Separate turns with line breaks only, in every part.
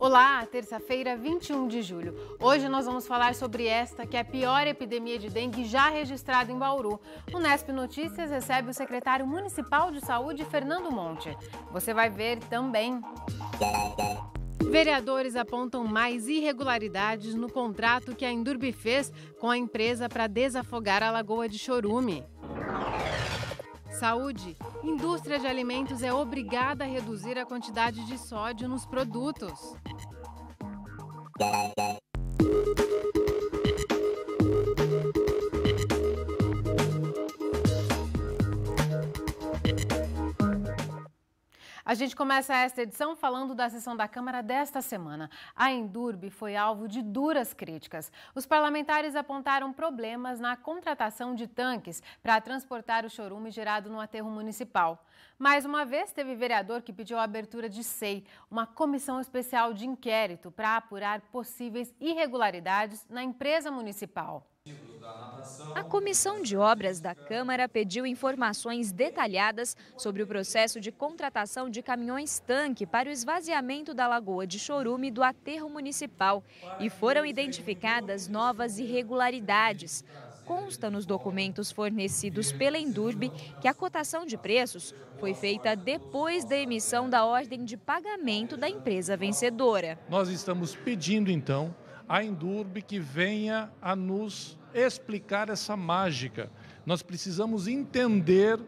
Olá, terça-feira, 21 de julho. Hoje nós vamos falar sobre esta, que é a pior epidemia de dengue já registrada em Bauru. O Nesp Notícias recebe o secretário municipal de saúde, Fernando Monte. Você vai ver também. Vereadores apontam mais irregularidades no contrato que a Indurbi fez com a empresa para desafogar a Lagoa de Chorume. Saúde. Indústria de alimentos é obrigada a reduzir a quantidade de sódio nos produtos. A gente começa esta edição falando da sessão da Câmara desta semana. A Endurbe foi alvo de duras críticas. Os parlamentares apontaram problemas na contratação de tanques para transportar o chorume gerado no aterro municipal. Mais uma vez, teve vereador que pediu a abertura de SEI, uma comissão especial de inquérito para apurar possíveis irregularidades na empresa municipal.
A Comissão de Obras da Câmara pediu informações detalhadas sobre o processo de contratação de caminhões-tanque para o esvaziamento da Lagoa de Chorume do aterro municipal e foram identificadas novas irregularidades consta nos documentos fornecidos pela Endurb que a cotação de preços foi feita depois da emissão da ordem de pagamento da empresa vencedora.
Nós estamos pedindo, então, à Endurb que venha a nos explicar essa mágica. Nós precisamos entender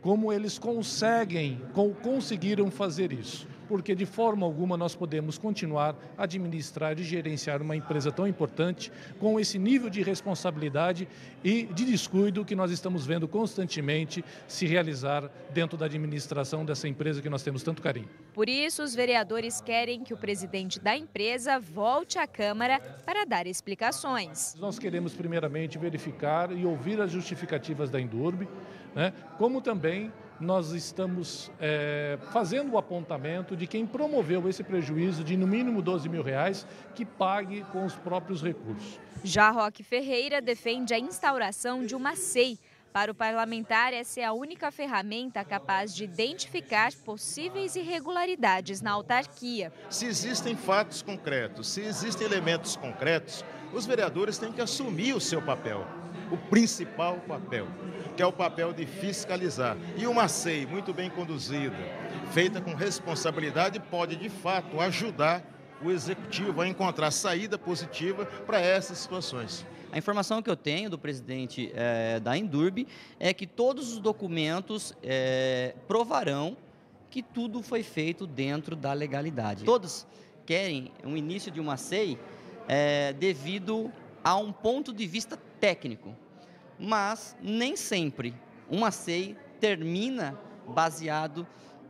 como eles conseguem, como conseguiram fazer isso porque de forma alguma nós podemos continuar a administrar e gerenciar uma empresa tão importante com esse nível de responsabilidade e de descuido que nós estamos vendo constantemente se realizar dentro da administração dessa empresa que nós temos tanto carinho.
Por isso, os vereadores querem que o presidente da empresa volte à Câmara para dar explicações.
Nós queremos, primeiramente, verificar e ouvir as justificativas da Endurb, né, como também nós estamos é, fazendo o apontamento de quem promoveu esse prejuízo de no mínimo 12 mil reais, que pague com os próprios recursos. Já Roque
Ferreira defende a instauração de uma SEI. Para o parlamentar, essa é a única ferramenta capaz de identificar possíveis irregularidades na autarquia.
Se existem fatos concretos, se existem elementos concretos, os vereadores têm que assumir o seu papel o principal papel, que é o papel de fiscalizar. E uma CEI muito bem conduzida, feita com responsabilidade, pode de fato ajudar o executivo a encontrar saída positiva para essas situações.
A informação que eu tenho do presidente é, da Endurb é que todos os documentos é, provarão que tudo foi feito dentro da legalidade. Todos querem um início de uma SEI é, eh, devido a um ponto de vista técnico, mas nem sempre uma CEI termina baseado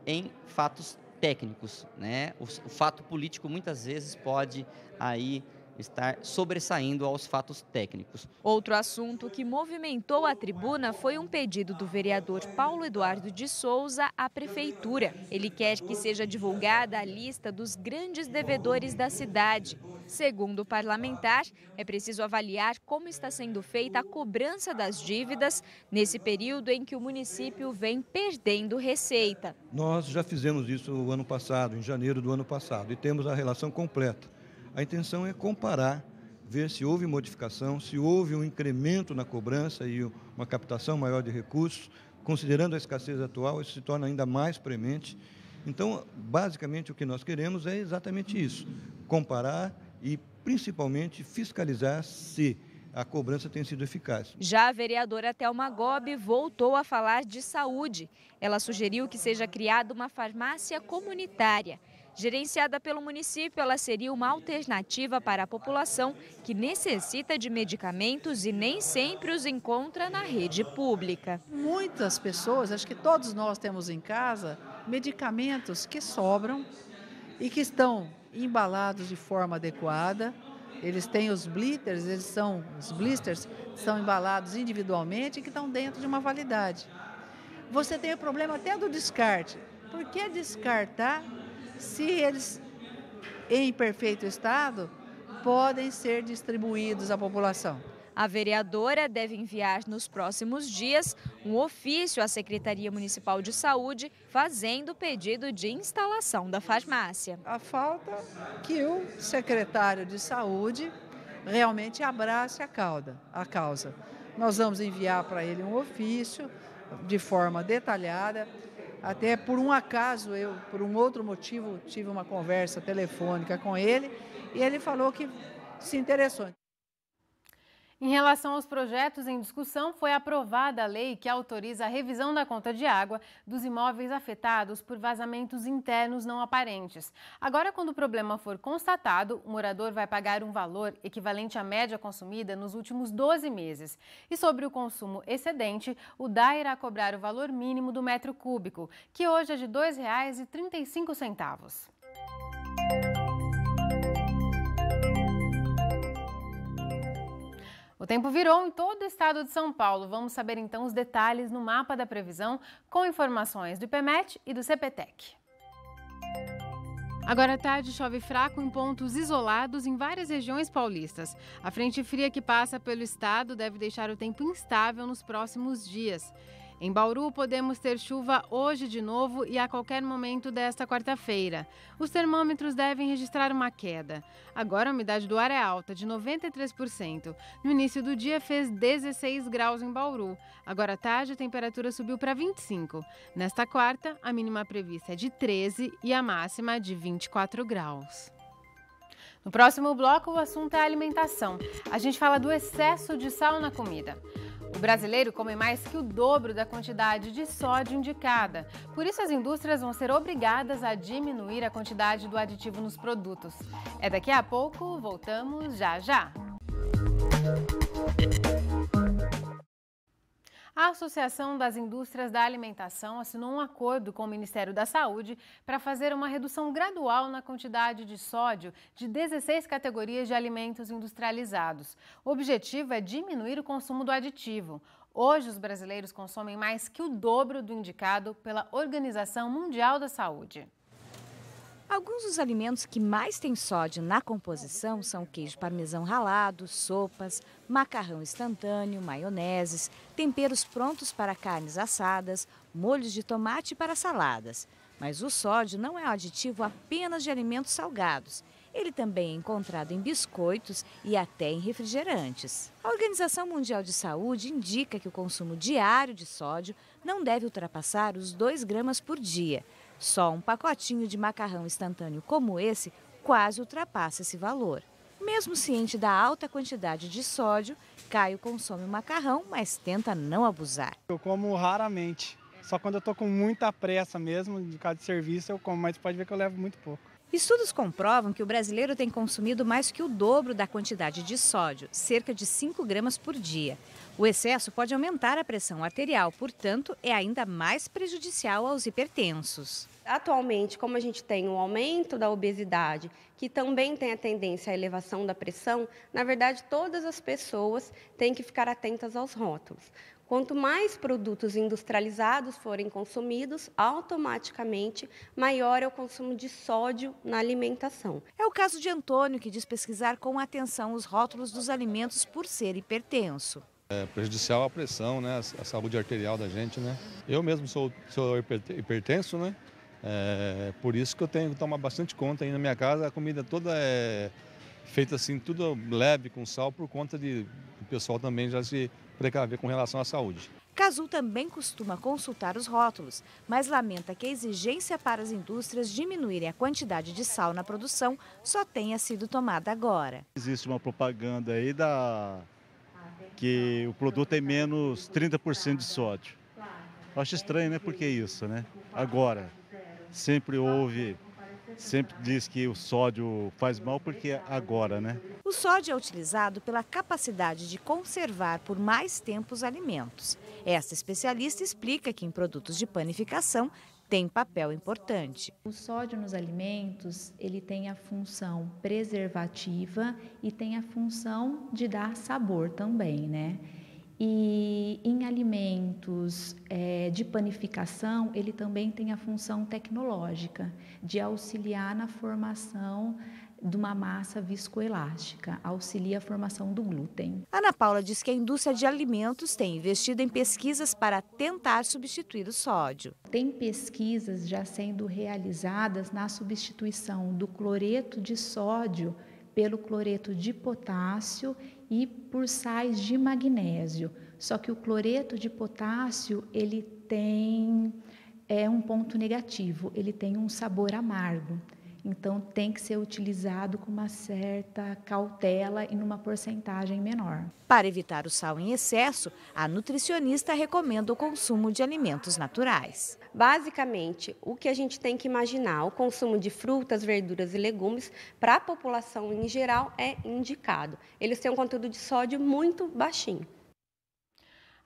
em fatos técnicos, né? O, o fato político muitas vezes pode aí estar sobressaindo aos fatos técnicos. Outro assunto que movimentou a tribuna foi um pedido do vereador Paulo Eduardo de Souza à prefeitura. Ele quer que seja divulgada a lista dos grandes devedores da cidade. Segundo o parlamentar, é preciso avaliar como está sendo feita a cobrança das dívidas nesse período em que o município vem perdendo receita.
Nós já fizemos isso no ano passado, em janeiro do ano passado, e temos a relação completa. A intenção é comparar ver se houve modificação, se houve um incremento na cobrança e uma captação maior de recursos. Considerando a escassez atual, isso se torna ainda mais premente. Então, basicamente, o que nós queremos é exatamente isso: comparar e, principalmente, fiscalizar se a cobrança tem sido eficaz.
Já a vereadora Thelma Gobi voltou a falar de saúde. Ela sugeriu que seja criada uma farmácia comunitária. Gerenciada pelo município, ela seria uma alternativa para a população que necessita de medicamentos e nem sempre os encontra na rede
pública. Muitas pessoas, acho que todos nós temos em casa, medicamentos que sobram e que estão embalados de forma adequada. Eles têm os blisters, eles são os blisters são embalados individualmente e que estão dentro de uma validade. Você tem o problema até do descarte. Por que descartar se eles em perfeito estado podem ser distribuídos à população?
A vereadora deve enviar nos próximos dias um ofício à Secretaria Municipal de Saúde fazendo pedido de instalação da farmácia. A falta
que o secretário de Saúde realmente abrace a, a causa. Nós vamos enviar para ele um ofício de forma detalhada. Até por um acaso, eu, por um outro motivo, tive uma conversa telefônica com ele e ele falou que se interessou.
Em relação aos projetos em discussão, foi aprovada a lei que autoriza a revisão da conta de água dos imóveis afetados por vazamentos internos não aparentes. Agora, quando o problema for constatado, o morador vai pagar um valor equivalente à média consumida nos últimos 12 meses. E sobre o consumo excedente, o DAE irá cobrar o valor mínimo do metro cúbico, que hoje é de R$ 2,35. O tempo virou em todo o estado de São Paulo. Vamos saber então os detalhes no mapa da previsão com informações do IPMET e do CPTEC. Agora à tarde chove fraco em pontos isolados em várias regiões paulistas. A frente fria que passa pelo estado deve deixar o tempo instável nos próximos dias. Em Bauru, podemos ter chuva hoje de novo e a qualquer momento desta quarta-feira. Os termômetros devem registrar uma queda. Agora a umidade do ar é alta, de 93%. No início do dia fez 16 graus em Bauru. Agora à tarde a temperatura subiu para 25. Nesta quarta, a mínima prevista é de 13 e a máxima de 24 graus. No próximo bloco, o assunto é alimentação. A gente fala do excesso de sal na comida. O brasileiro come mais que o dobro da quantidade de sódio indicada. Por isso, as indústrias vão ser obrigadas a diminuir a quantidade do aditivo nos produtos. É daqui a pouco, voltamos já já. A Associação das Indústrias da Alimentação assinou um acordo com o Ministério da Saúde para fazer uma redução gradual na quantidade de sódio de 16 categorias de alimentos industrializados. O objetivo é diminuir o consumo do aditivo. Hoje, os brasileiros consomem mais que o dobro do indicado pela Organização Mundial da Saúde.
Alguns dos alimentos que mais têm sódio na composição são queijo parmesão ralado, sopas, macarrão instantâneo, maioneses, temperos prontos para carnes assadas, molhos de tomate para saladas. Mas o sódio não é um aditivo apenas de alimentos salgados. Ele também é encontrado em biscoitos e até em refrigerantes. A Organização Mundial de Saúde indica que o consumo diário de sódio não deve ultrapassar os 2 gramas por dia. Só um pacotinho de macarrão instantâneo como esse quase ultrapassa esse valor. Mesmo ciente da alta quantidade de sódio, Caio consome o macarrão, mas tenta não abusar. Eu como raramente, só quando eu estou com muita pressa mesmo, de causa de serviço eu como, mas pode ver que eu levo muito pouco. Estudos comprovam que o brasileiro tem consumido mais que o dobro da quantidade de sódio, cerca de 5 gramas por dia. O excesso pode aumentar a pressão arterial, portanto, é ainda mais prejudicial aos hipertensos. Atualmente, como a gente tem o aumento da obesidade, que também tem a tendência à elevação da pressão, na verdade, todas as pessoas têm que ficar atentas aos rótulos. Quanto mais produtos industrializados forem consumidos, automaticamente maior é o consumo de sódio na alimentação. É o caso de Antônio, que diz pesquisar com atenção os rótulos dos alimentos por ser hipertenso.
É prejudicial a pressão, né? A saúde arterial da gente, né? Eu mesmo sou, sou hipertenso, né? É, por isso que eu tenho que tomar bastante conta aí na minha casa. A comida toda é feita assim, tudo leve, com sal, por conta de o pessoal também já se precaver com relação à saúde.
Cazu também costuma consultar os rótulos, mas lamenta que a exigência para as indústrias diminuírem a quantidade de sal na produção só tenha sido tomada agora.
Existe uma propaganda aí da que o produto tem menos 30% de sódio. acho estranho, né? Por que isso, né? Agora, sempre houve sempre diz que o sódio faz mal porque é agora, né?
O sódio é utilizado pela capacidade de conservar por mais tempo os alimentos. Esta especialista explica que em produtos de panificação tem papel importante. O sódio nos alimentos, ele tem a
função preservativa e tem a função de dar sabor também, né? E em alimentos é, de panificação, ele também tem a função tecnológica de auxiliar na formação de uma massa viscoelástica, auxilia a formação do glúten.
Ana Paula diz que a indústria de alimentos tem investido em pesquisas para tentar substituir o sódio. Tem pesquisas já sendo realizadas na substituição do cloreto
de sódio pelo cloreto de potássio e por sais de magnésio. Só que o cloreto de potássio, ele tem é um ponto negativo, ele tem um sabor amargo. Então, tem que ser
utilizado com uma
certa cautela e numa porcentagem menor.
Para evitar o sal em excesso, a nutricionista recomenda o consumo de alimentos naturais. Basicamente, o que a gente tem que imaginar, o consumo de frutas, verduras e legumes para a população em geral é indicado. Eles têm um conteúdo de sódio muito
baixinho.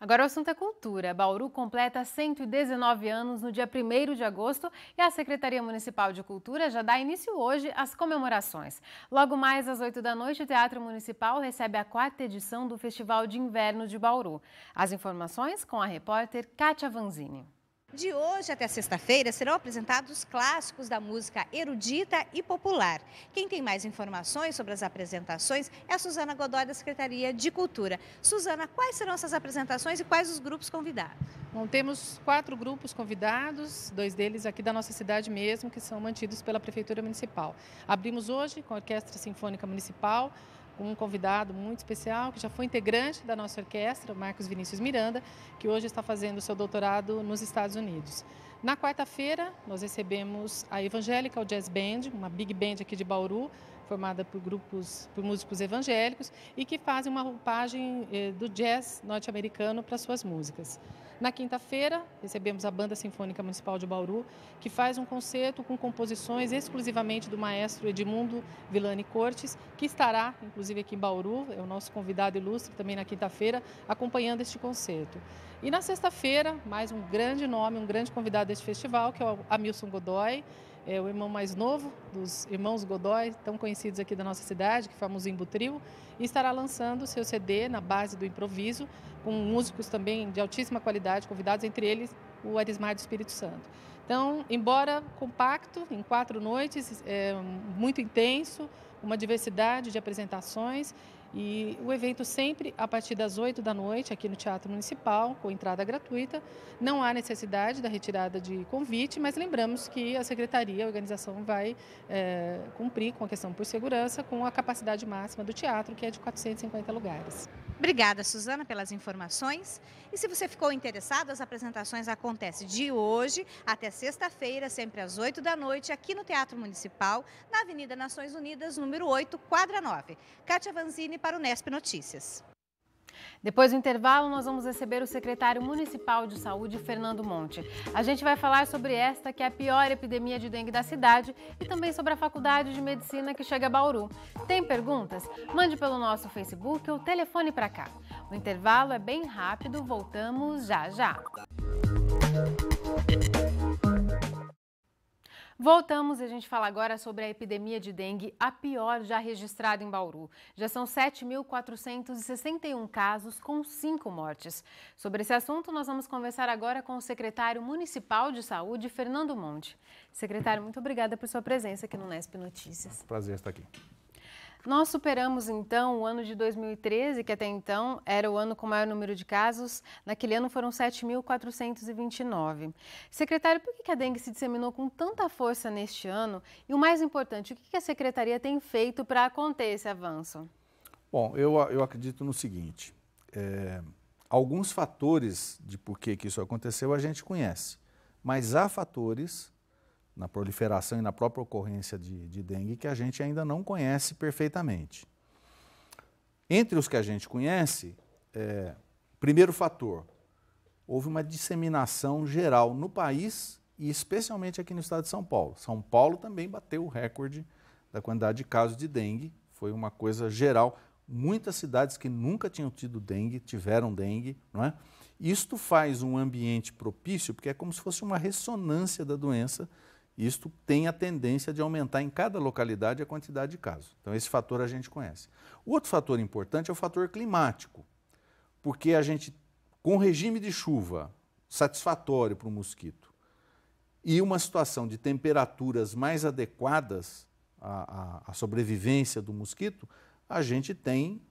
Agora o assunto é cultura. Bauru completa 119 anos no dia 1 de agosto e a Secretaria Municipal de Cultura já dá início hoje às comemorações. Logo mais às 8 da noite, o Teatro Municipal recebe a quarta edição do Festival de Inverno de Bauru. As informações com a repórter Kátia Vanzini.
De hoje até sexta-feira serão apresentados clássicos da música erudita e popular. Quem tem mais informações sobre as apresentações é a Suzana Godoy, da Secretaria de Cultura. Suzana, quais serão essas apresentações e quais os grupos convidados? Bom, temos quatro grupos
convidados, dois deles aqui da nossa cidade mesmo, que são mantidos pela Prefeitura Municipal. Abrimos hoje com a Orquestra Sinfônica Municipal, com um convidado muito especial, que já foi integrante da nossa orquestra, Marcos Vinícius Miranda, que hoje está fazendo seu doutorado nos Estados Unidos. Na quarta-feira, nós recebemos a Evangelical Jazz Band, uma big band aqui de Bauru, formada por grupos, por músicos evangélicos, e que fazem uma roupagem eh, do jazz norte-americano para suas músicas. Na quinta-feira, recebemos a Banda Sinfônica Municipal de Bauru, que faz um concerto com composições exclusivamente do maestro Edmundo Villani Cortes, que estará, inclusive, aqui em Bauru, é o nosso convidado ilustre também na quinta-feira, acompanhando este concerto. E na sexta-feira, mais um grande nome, um grande convidado deste festival, que é o Hamilton Godoy, é o irmão mais novo dos irmãos Godoy, tão conhecidos aqui da nossa cidade, que famoso é Embutril, e estará lançando seu CD na base do improviso, com músicos também de altíssima qualidade, convidados, entre eles o Arismar do Espírito Santo. Então, embora compacto, em quatro noites, é, muito intenso, uma diversidade de apresentações e o evento sempre a partir das 8 da noite, aqui no Teatro Municipal, com entrada gratuita. Não há necessidade da retirada de convite, mas lembramos que a secretaria, a organização, vai é, cumprir com
a questão por segurança, com a capacidade máxima do teatro, que é de 450 lugares. Obrigada, Suzana, pelas informações. E se você ficou interessado, as apresentações acontecem de hoje até sexta-feira, sempre às 8 da noite, aqui no Teatro Municipal, na Avenida Nações Unidas, número 8, quadra 9. Kátia Vanzini para o Nesp Notícias.
Depois do intervalo, nós vamos receber o secretário municipal de saúde, Fernando Monte. A gente vai falar sobre esta, que é a pior epidemia de dengue da cidade, e também sobre a faculdade de medicina que chega a Bauru. Tem perguntas? Mande pelo nosso Facebook ou telefone para cá. O intervalo é bem rápido, voltamos já já. Música Voltamos e a gente fala agora sobre a epidemia de dengue, a pior já registrada em Bauru. Já são 7.461 casos, com cinco mortes. Sobre esse assunto, nós vamos conversar agora com o secretário municipal de saúde, Fernando Monte. Secretário, muito obrigada por sua presença aqui no Nesp Notícias.
Prazer estar aqui.
Nós superamos então o ano de 2013, que até então era o ano com maior número de casos. Naquele ano foram 7.429. Secretário, por que a dengue se disseminou com tanta força neste ano? E o mais importante, o que a secretaria tem feito para conter esse avanço?
Bom, eu, eu acredito no seguinte: é, alguns fatores de por que isso aconteceu a gente conhece, mas há fatores na proliferação e na própria ocorrência de, de dengue que a gente ainda não conhece perfeitamente. Entre os que a gente conhece, é, primeiro fator, houve uma disseminação geral no país e especialmente aqui no estado de São Paulo. São Paulo também bateu o recorde da quantidade de casos de dengue, foi uma coisa geral. Muitas cidades que nunca tinham tido dengue tiveram dengue, não é? Isto faz um ambiente propício, porque é como se fosse uma ressonância da doença isto tem a tendência de aumentar em cada localidade a quantidade de casos. Então, esse fator a gente conhece. O outro fator importante é o fator climático, porque a gente, com regime de chuva satisfatório para o mosquito e uma situação de temperaturas mais adequadas à, à sobrevivência do mosquito, a gente tem.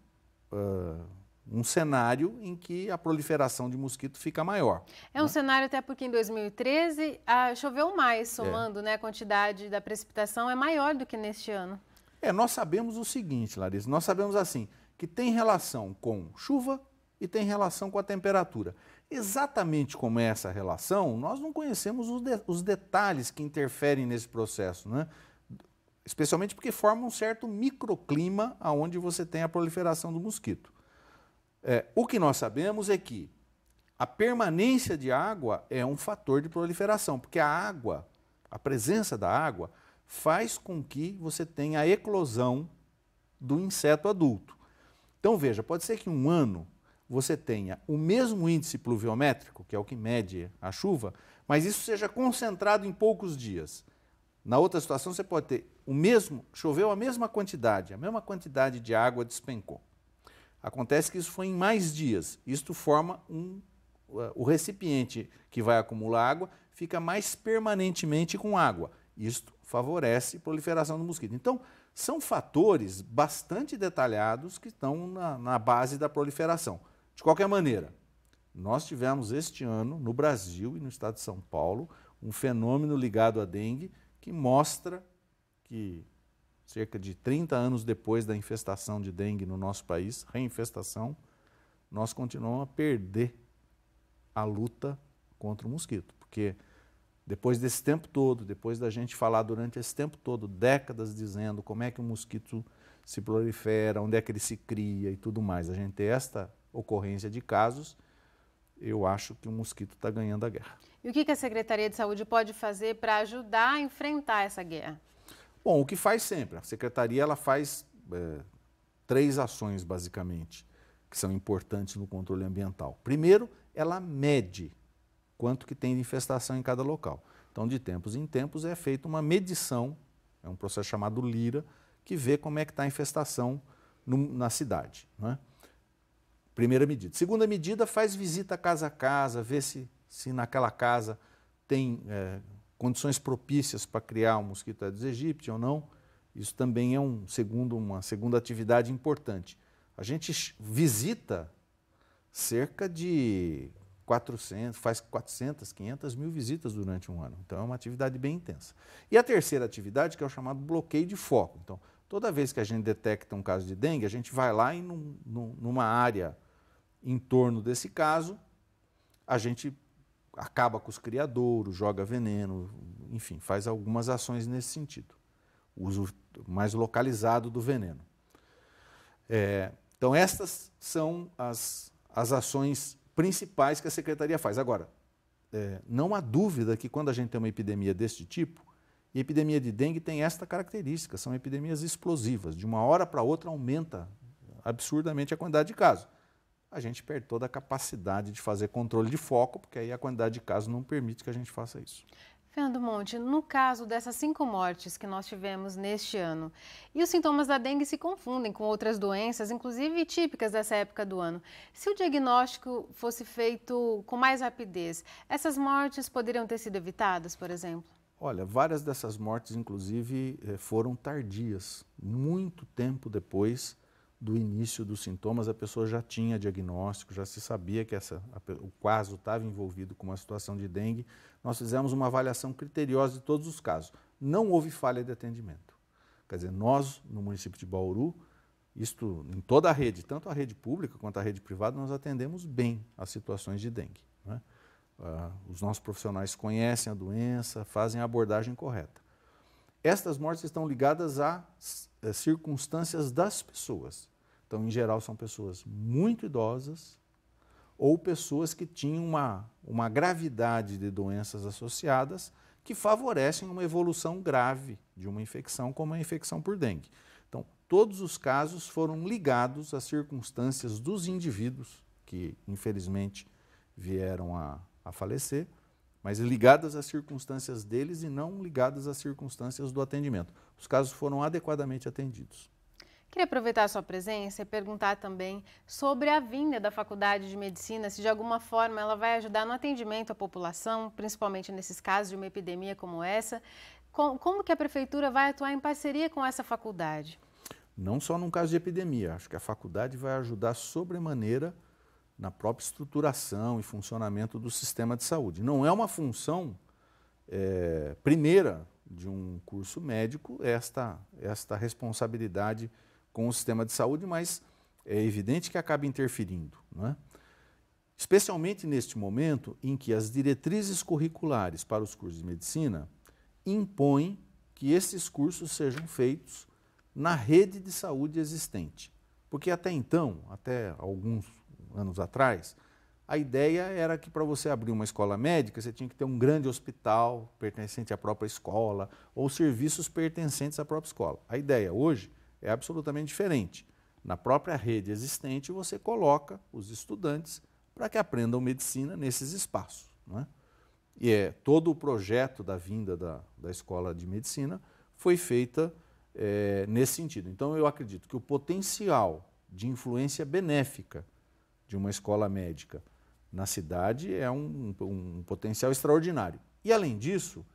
Uh, um cenário em que a proliferação de mosquito fica maior.
É um né? cenário até porque em 2013 ah, choveu mais, é. somando é. né, a quantidade da precipitação é maior do que neste ano.
É, nós sabemos o seguinte, Larissa, nós sabemos assim, que tem relação com chuva e tem relação com a temperatura. Exatamente como é essa relação, nós não conhecemos os, de os detalhes que interferem nesse processo, né? especialmente porque forma um certo microclima aonde você tem a proliferação do mosquito. É, o que nós sabemos é que a permanência de água é um fator de proliferação, porque a água, a presença da água, faz com que você tenha a eclosão do inseto adulto. Então veja, pode ser que um ano você tenha o mesmo índice pluviométrico, que é o que mede a chuva, mas isso seja concentrado em poucos dias. Na outra situação você pode ter o mesmo, choveu a mesma quantidade, a mesma quantidade de água despencou. Acontece que isso foi em mais dias. Isto forma um. Eh, o recipiente que vai acumular água fica mais permanentemente com água. Isto favorece a proliferação do mosquito. Então, são fatores bastante detalhados que estão na, na base da proliferação. De qualquer maneira, nós tivemos este ano, no Brasil e no estado de São Paulo, um fenômeno ligado à dengue que mostra que cerca de 30 anos depois da infestação de dengue no nosso país, reinfestação, nós continuamos a perder a luta contra o mosquito. Porque depois desse tempo todo, depois da gente falar durante esse tempo todo, décadas dizendo como é que o mosquito se prolifera, onde é que ele se cria e tudo mais, a gente tem esta ocorrência de casos, eu acho que o mosquito está ganhando a guerra.
E o que a Secretaria de Saúde pode fazer para ajudar a enfrentar essa guerra?
Bom, o que faz sempre? A secretaria ela faz é, três ações, basicamente, que são importantes no controle ambiental. Primeiro, ela mede quanto que tem de infestação em cada local. Então, de tempos em tempos, é feita uma medição, é um processo chamado LIRA, que vê como é que está a infestação no, na cidade. Né? Primeira medida. Segunda medida, faz visita casa a casa, vê se, se naquela casa tem... É, condições propícias para criar o mosquito Aedes aegypti ou não, isso também é um segundo, uma segunda atividade importante. A gente visita cerca de 400, faz 400, 500 mil visitas durante um ano. Então é uma atividade bem intensa. E a terceira atividade, que é o chamado bloqueio de foco. Então, toda vez que a gente detecta um caso de dengue, a gente vai lá e num, num, numa área em torno desse caso, a gente acaba com os criadouros, joga veneno, enfim, faz algumas ações nesse sentido. Uso mais localizado do veneno. É, então, estas são as, as ações principais que a secretaria faz. Agora, é, não há dúvida que quando a gente tem uma epidemia deste tipo, e a epidemia de dengue tem esta característica, são epidemias explosivas. De uma hora para outra aumenta absurdamente a quantidade de casos a gente perde toda a capacidade de fazer controle de foco, porque aí a quantidade de casos não permite que a gente faça isso.
Fernando Monte, no caso dessas cinco mortes que nós tivemos neste ano, e os sintomas da dengue se confundem com outras doenças, inclusive típicas dessa época do ano, se o diagnóstico fosse feito com mais rapidez, essas mortes poderiam ter sido evitadas, por exemplo?
Olha, várias dessas mortes, inclusive, eh, foram tardias, muito tempo depois do início dos sintomas, a pessoa já tinha diagnóstico, já se sabia que essa, a, o caso estava envolvido com uma situação de dengue. Nós fizemos uma avaliação criteriosa de todos os casos. Não houve falha de atendimento. Quer dizer, nós, no município de Bauru, isto em toda a rede, tanto a rede pública quanto a rede privada, nós atendemos bem as situações de dengue. Né? Ah, os nossos profissionais conhecem a doença, fazem a abordagem correta. Estas mortes estão ligadas a, a eh, circunstâncias das pessoas. Então, em geral, são pessoas muito idosas ou pessoas que tinham uma, uma gravidade de doenças associadas que favorecem uma evolução grave de uma infecção, como a infecção por dengue. Então, todos os casos foram ligados às circunstâncias dos indivíduos que, infelizmente, vieram a, a falecer, mas ligadas às circunstâncias deles e não ligadas às circunstâncias do atendimento. Os casos foram adequadamente atendidos.
Queria aproveitar a sua presença e perguntar também sobre a vinda da Faculdade de Medicina, se de alguma forma ela vai ajudar no atendimento à população, principalmente nesses casos de uma epidemia como essa. Como que a prefeitura vai atuar em parceria com essa faculdade?
Não só num caso de epidemia, acho que a faculdade vai ajudar sobremaneira na própria estruturação e funcionamento do sistema de saúde. Não é uma função é, primeira de um curso médico esta, esta responsabilidade com o sistema de saúde, mas é evidente que acaba interferindo. Não é? Especialmente neste momento em que as diretrizes curriculares para os cursos de medicina impõem que esses cursos sejam feitos na rede de saúde existente. Porque até então, até alguns anos atrás, a ideia era que para você abrir uma escola médica, você tinha que ter um grande hospital pertencente à própria escola ou serviços pertencentes à própria escola. A ideia hoje é absolutamente diferente. Na própria rede existente, você coloca os estudantes para que aprendam medicina nesses espaços. Né? E é, todo o projeto da vinda da, da escola de medicina foi feita é, nesse sentido. Então, eu acredito que o potencial de influência benéfica de uma escola médica na cidade é um, um, um potencial extraordinário. E, além disso,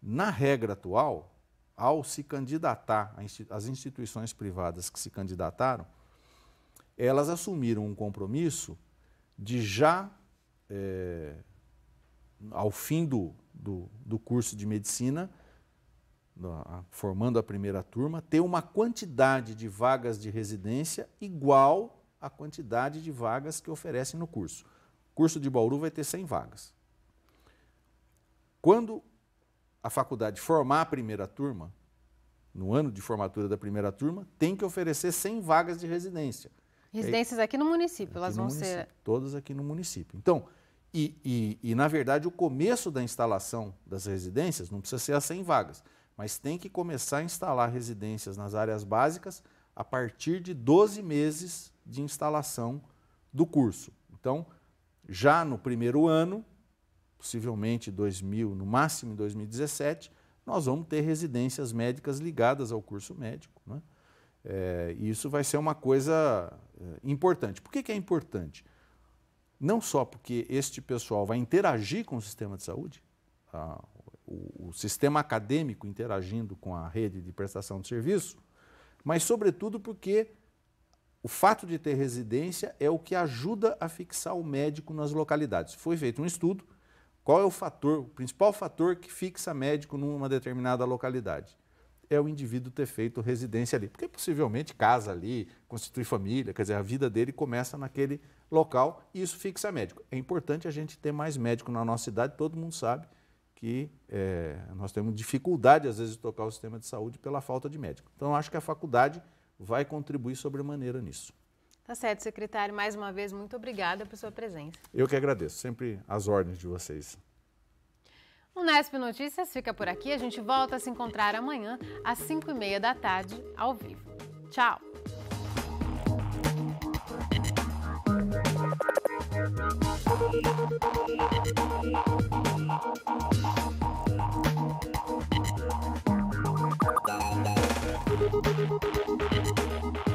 na regra atual, ao se candidatar, as instituições privadas que se candidataram, elas assumiram um compromisso de já, é, ao fim do, do, do, curso de medicina, formando a primeira turma, ter uma quantidade de vagas de residência igual à quantidade de vagas que oferecem no curso. O curso de Bauru vai ter 100 vagas. Quando a faculdade formar a primeira turma, no ano de formatura da primeira turma, tem que oferecer 100 vagas de residência.
Residências é, aqui no município, aqui elas no vão município, ser.
Todas aqui no município. Então, e, e, e, na verdade o começo da instalação das residências não precisa ser as 100 vagas, mas tem que começar a instalar residências nas áreas básicas a partir de 12 meses de instalação do curso. Então, já no primeiro ano, possivelmente 2000, no máximo em 2017, nós vamos ter residências médicas ligadas ao curso médico. Né? É, e isso vai ser uma coisa é, importante. Por que, que é importante? Não só porque este pessoal vai interagir com o sistema de saúde, a, o, o sistema acadêmico interagindo com a rede de prestação de serviço, mas, sobretudo, porque o fato de ter residência é o que ajuda a fixar o médico nas localidades. Foi feito um estudo qual é o fator, o principal fator que fixa médico numa determinada localidade? É o indivíduo ter feito residência ali, porque possivelmente casa ali, constitui família, quer dizer, a vida dele começa naquele local e isso fixa médico. É importante a gente ter mais médico na nossa cidade, todo mundo sabe que é, nós temos dificuldade, às vezes, de tocar o sistema de saúde pela falta de médico. Então, acho que a faculdade vai contribuir sobremaneira nisso.
Tá certo, secretário. Mais uma vez, muito obrigada por sua presença.
Eu que agradeço, sempre as ordens de vocês.
O Nesp Notícias fica por aqui. A gente volta a se encontrar amanhã, às 5h30 da tarde, ao vivo. Tchau! Thank you.